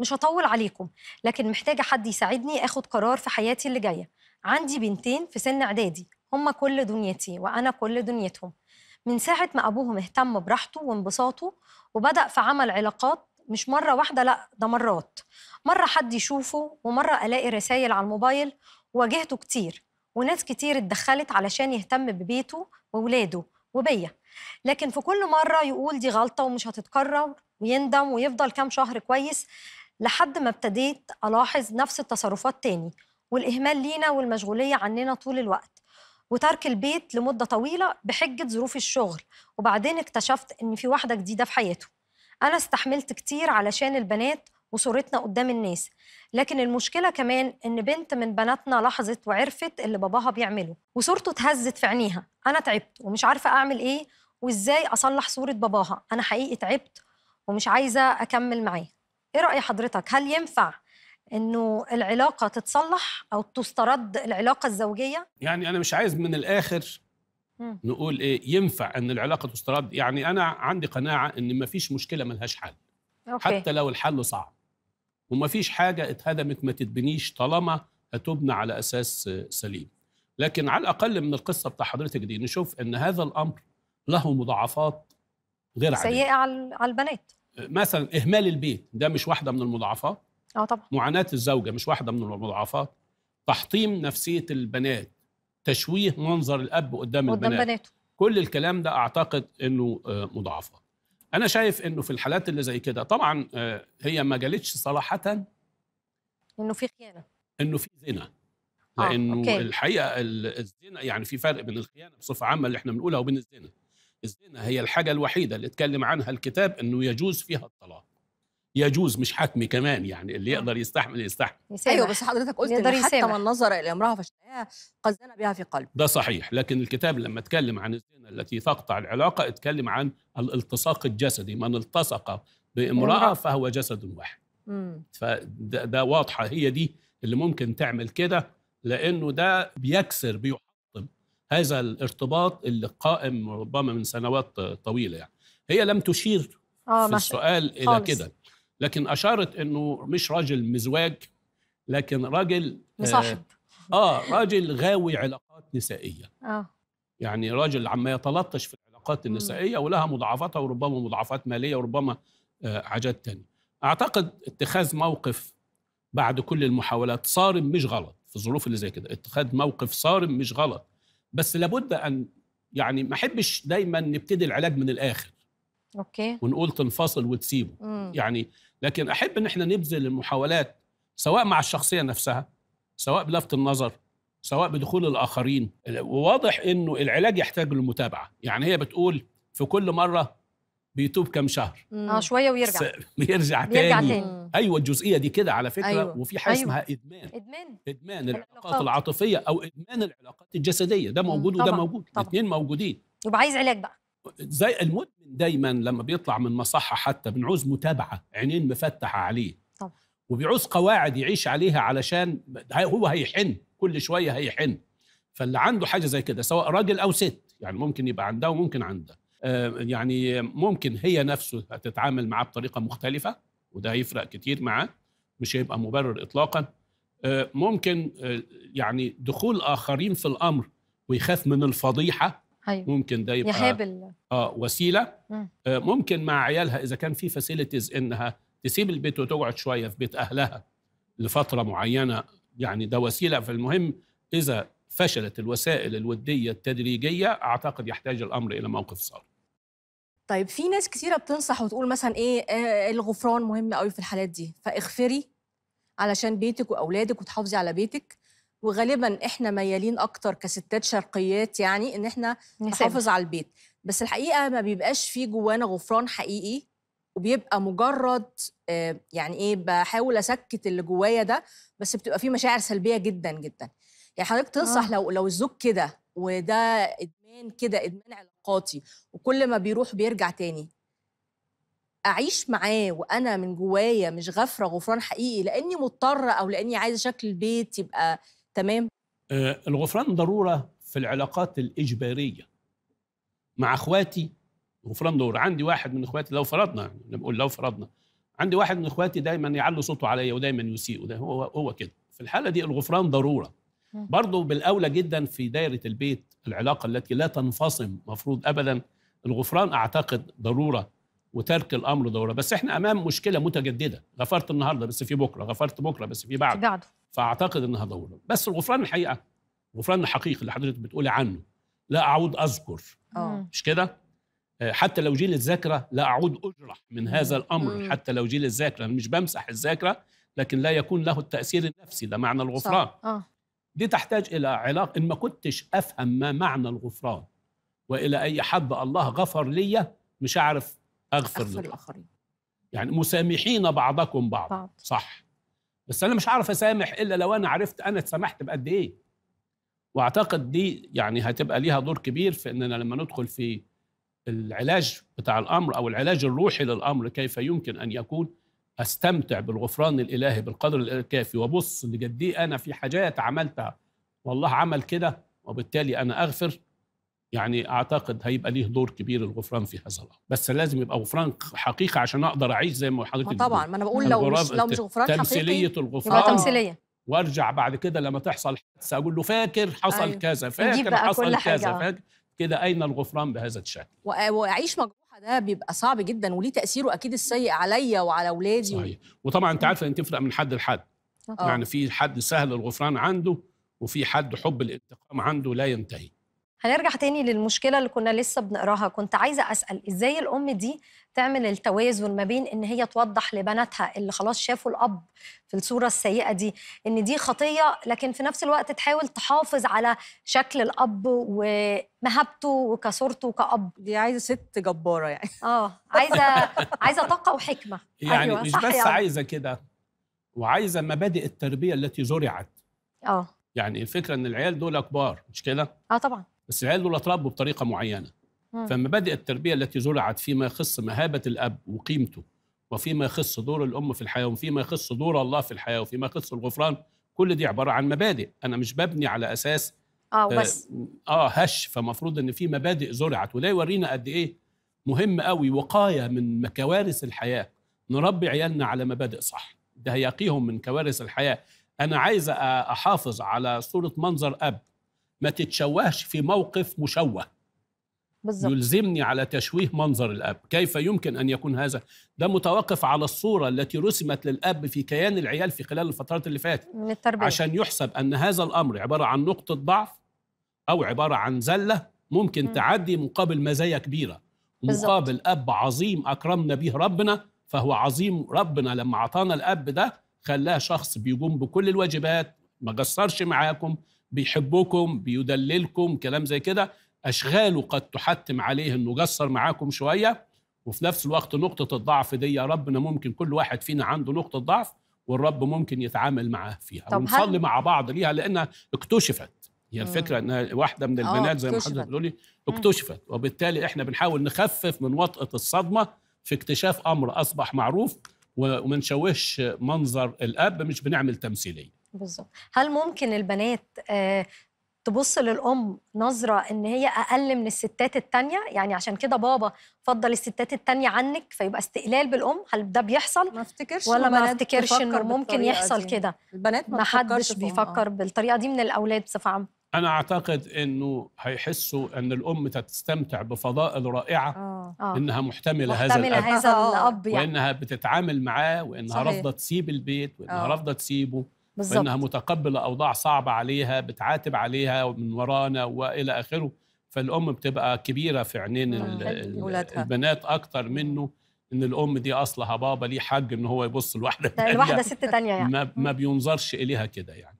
مش هطول عليكم لكن محتاجه حد يساعدني اخد قرار في حياتي اللي جايه عندي بنتين في سن اعدادي هما كل دنيتي وانا كل دنيتهم من ساعه ما ابوهم اهتم براحته وانبساطه وبدا في عمل علاقات مش مره واحده لا ده مرات مره حد يشوفه ومره الاقي رسائل على الموبايل واجهته كتير وناس كتير اتدخلت علشان يهتم ببيته واولاده وبيا لكن في كل مره يقول دي غلطه ومش هتتكرر ويندم ويفضل كام شهر كويس لحد ما ابتديت ألاحظ نفس التصرفات تاني والإهمال لينا والمشغولية عننا طول الوقت وترك البيت لمدة طويلة بحجة ظروف الشغل وبعدين اكتشفت إن في واحدة جديدة في حياته أنا استحملت كتير علشان البنات وصورتنا قدام الناس لكن المشكلة كمان إن بنت من بناتنا لاحظت وعرفت اللي باباها بيعمله وصورته اتهزت في عينيها أنا تعبت ومش عارفة أعمل إيه وإزاي أصلح صورة باباها أنا حقيقي تعبت ومش عايزة أكمل معاه ايه راي حضرتك هل ينفع انه العلاقه تتصلح او تسترد العلاقه الزوجيه يعني انا مش عايز من الاخر مم. نقول ايه ينفع ان العلاقه تسترد يعني انا عندي قناعه ان مفيش مشكله ملهاش حل أوكي. حتى لو الحل صعب ومفيش حاجه اتهدمت ما تتبنيش طالما هتبنى على اساس سليم لكن على الاقل من القصه بتاع حضرتك دي نشوف ان هذا الامر له مضاعفات غير عاديه سيئه على البنات مثلا اهمال البيت ده مش واحده من المضاعفات اه طبعا معاناه الزوجه مش واحده من المضاعفات تحطيم نفسيه البنات تشويه منظر الاب قدام, قدام البنات بناته. كل الكلام ده اعتقد انه آه، مضاعفات انا شايف انه في الحالات اللي زي كده طبعا آه، هي ما جالتش صراحه انه في خيانه انه في زنا آه، لانه آه، أوكي. الحقيقه الزنا يعني في فرق بين الخيانه بصفه عامه اللي احنا بنقولها وبين الزنا الزنا هي الحاجة الوحيدة اللي اتكلم عنها الكتاب انه يجوز فيها الطلاق يجوز مش حتمي كمان يعني اللي يقدر آه. يستحمل يستحمل يسامح. ايوه بس حضرتك قلت يقدر إن حتى من نظر الى امراه فاشتهاها قد زنى بها في قلبه ده صحيح لكن الكتاب لما اتكلم عن الزنا التي تقطع العلاقه اتكلم عن الالتصاق الجسدي من التصق بامراه فهو جسد واحد فده واضحه هي دي اللي ممكن تعمل كده لانه ده بيكسر بيحقق هذا الارتباط اللي قائم ربما من سنوات طويله يعني هي لم تشير آه في السؤال الى كده لكن اشارت انه مش راجل مزواج لكن راجل آه، مصاحب آه, اه راجل غاوي علاقات نسائيه اه يعني راجل عم يتلطش في العلاقات النسائيه ولها مضاعفاتها وربما مضاعفات ماليه وربما آه حاجات تانية اعتقد اتخاذ موقف بعد كل المحاولات صارم مش غلط في الظروف اللي زي كده اتخاذ موقف صارم مش غلط بس لابد ان يعني ما احبش دايما نبتدي العلاج من الاخر اوكي ونقول تنفصل وتسيبه مم. يعني لكن احب ان احنا نبذل المحاولات سواء مع الشخصيه نفسها سواء بلفت النظر سواء بدخول الاخرين وواضح انه العلاج يحتاج للمتابعه يعني هي بتقول في كل مره بيتوب كام شهر اه شويه ويرجع بيرجع تاني, بيرجع تاني. ايوه الجزئيه دي كده على فكره أيوة. وفي حاجه أيوة. اسمها ادمان ادمان ادمان العلاقات العاطفيه او ادمان العلاقات الجسديه ده موجود وده طبعًا. موجود الاثنين موجودين يبقى عايز علاج بقى زي المدمن دايما لما بيطلع من مصحه حتى بنعوز متابعه عينين مفتحه عليه طبعا وبيعوز قواعد يعيش عليها علشان هو هيحن كل شويه هيحن فاللي عنده حاجه زي كده سواء راجل او ست يعني ممكن يبقى عندها وممكن عندها آه، يعني ممكن هي نفسه هتتعامل معاه بطريقه مختلفه وده هيفرق كتير معاه مش هيبقى مبرر اطلاقا آه، ممكن آه، يعني دخول اخرين في الامر ويخاف من الفضيحه أيوه. ممكن ده يبقى يحابل. اه وسيله ممكن مع عيالها اذا كان في فاسيلتيز انها تسيب البيت وتقعد شويه في بيت اهلها لفتره معينه يعني ده وسيله فالمهم اذا فشلت الوسائل الوديه التدريجيه اعتقد يحتاج الامر الى موقف صار طيب في ناس كتيره بتنصح وتقول مثلا ايه آه الغفران مهم قوي في الحالات دي فاغفري علشان بيتك واولادك وتحافظي على بيتك وغالبا احنا ميالين اكتر كستات شرقيات يعني ان احنا نحافظ على البيت بس الحقيقه ما بيبقاش في جوانا غفران حقيقي وبيبقى مجرد آه يعني ايه بحاول اسكت اللي جوايا ده بس بتبقى في مشاعر سلبيه جدا جدا يعني حضرتك تنصح آه. لو لو الزوج كده وده ادمان كده ادمان علاقاتي وكل ما بيروح بيرجع تاني اعيش معاه وانا من جوايا مش غفره غفران حقيقي لاني مضطره او لاني عايزه شكل البيت يبقى تمام آه الغفران ضروره في العلاقات الاجباريه مع اخواتي غفران دور عندي واحد من اخواتي لو فرضنا يعني بقول لو فرضنا عندي واحد من اخواتي دايما يعلو صوته عليا ودايما يسيء وده هو هو كده في الحاله دي الغفران ضروره برضه بالاولى جدا في دايره البيت العلاقه التي لا تنفصم مفروض ابدا الغفران اعتقد ضروره وترك الامر ضروره بس احنا امام مشكله متجدده غفرت النهارده بس في بكره غفرت بكره بس في بعد بعده فاعتقد انها ضروره بس الغفران الحقيقه الغفران الحقيقي اللي حضرتك بتقولي عنه لا اعود اذكر أوه. مش كده آه، حتى لو جيل الذاكره لا اعود اجرح من هذا الامر مم. حتى لو جيل الذاكره مش بمسح الذاكره لكن لا يكون له التاثير النفسي ده معنى الغفران صح. آه. دي تحتاج إلى علاقة إن ما كنتش أفهم ما معنى الغفران وإلى أي حد الله غفر لي مش عارف أغفر, أغفر للآخرين يعني مسامحين بعضكم بعض, بعض. صح بس أنا مش عارف أسامح إلا لو أنا عرفت أنا اتسامحت بقد إيه واعتقد دي يعني هتبقى ليها دور كبير في اننا لما ندخل في العلاج بتاع الامر او العلاج الروحي للامر كيف يمكن ان يكون استمتع بالغفران الالهي بالقدر الكافي وابص لجدي انا في حاجات عملتها والله عمل كده وبالتالي انا اغفر يعني اعتقد هيبقى ليه دور كبير الغفران في هذا الامر بس لازم يبقى غفران حقيقي عشان اقدر اعيش زي ما حضرتك طبعا ما انا بقول لو مش لو مش غفران تمثيليه حقيقي الغفران تمثيليه وارجع بعد كده لما تحصل حادثه اقول له فاكر حصل أيوه. كذا فاكر حصل كذا فاكر كده اين الغفران بهذا الشكل واعيش مجرد. ده بيبقى صعب جدا وليه تاثيره اكيد السيء عليا وعلى اولادي صحيح وطبعا انت عارفه ان تفرق من حد لحد يعني في حد سهل الغفران عنده وفي حد حب الانتقام عنده لا ينتهي هنرجع تاني للمشكله اللي كنا لسه بنقراها كنت عايزه اسال ازاي الام دي تعمل التوازن ما بين ان هي توضح لبناتها اللي خلاص شافوا الاب في الصوره السيئه دي ان دي خطيه لكن في نفس الوقت تحاول تحافظ على شكل الاب ومهابته وكصورته كاب دي عايزه ست جباره يعني اه عايزه عايزه طاقه وحكمه يعني أيوة مش بس يعني. عايزه كده وعايزه مبادئ التربيه التي زرعت اه يعني الفكره ان العيال دول كبار مش كده اه طبعا بس العيال دول اتربوا بطريقه معينه فمبادئ التربيه التي زرعت فيما يخص مهابه الاب وقيمته وفيما يخص دور الام في الحياه وفيما يخص دور الله في الحياه وفيما يخص الغفران كل دي عباره عن مبادئ انا مش ببني على اساس اه, آه، بس اه هش فمفروض ان في مبادئ زرعت وده يورينا قد ايه مهم قوي وقايه من كوارث الحياه نربي عيالنا على مبادئ صح ده هيقيهم من كوارث الحياه انا عايز احافظ على صوره منظر اب ما تتشوهش في موقف مشوه بالزبط. يلزمني على تشويه منظر الاب كيف يمكن ان يكون هذا ده متوقف على الصوره التي رسمت للاب في كيان العيال في خلال الفترات اللي فاتت من التربية. عشان يحسب ان هذا الامر عباره عن نقطه ضعف او عباره عن زله ممكن م. تعدي مقابل مزايا كبيره مقابل بالزبط. اب عظيم اكرمنا به ربنا فهو عظيم ربنا لما اعطانا الاب ده خلاه شخص بيقوم بكل الواجبات ما قصرش معاكم بيحبكم بيدللكم كلام زي كده اشغاله قد تحتم عليه انه قصر معاكم شويه وفي نفس الوقت نقطه الضعف دي يا ربنا ممكن كل واحد فينا عنده نقطه ضعف والرب ممكن يتعامل معاه فيها ونصلي مع بعض ليها لانها اكتشفت هي الفكره انها واحده من آه، البنات زي ما حضرتك بتقولي اكتشفت وبالتالي احنا بنحاول نخفف من وطأة الصدمه في اكتشاف امر اصبح معروف وما نشوهش منظر الاب مش بنعمل تمثيليه بالظبط هل ممكن البنات آه، تبص للأم نظرة إن هي أقل من الستات التانية يعني عشان كده بابا فضل الستات التانية عنك فيبقى استقلال بالأم هل ده بيحصل؟ ما افتكرش ولا ما افتكرش إنه ممكن يحصل كده البنات ما, حدش آه. بيفكر آه. بالطريقة دي من الأولاد بصفة عامة أنا أعتقد إنه هيحسوا إن الأم تستمتع بفضائل رائعة آه. آه. إنها محتملة, محتملة هذا الأب, هذا الأب يعني. وإنها بتتعامل معاه وإنها رافضة تسيب البيت وإنها رافضة تسيبه بالزبط. وانها متقبله اوضاع صعبه عليها بتعاتب عليها من ورانا والى اخره فالام بتبقى كبيره في عينين آه، البنات اكتر منه ان الام دي اصلها بابا ليه حق ان هو يبص لواحدة الواحده ست تانية يعني ما بينظرش اليها كده يعني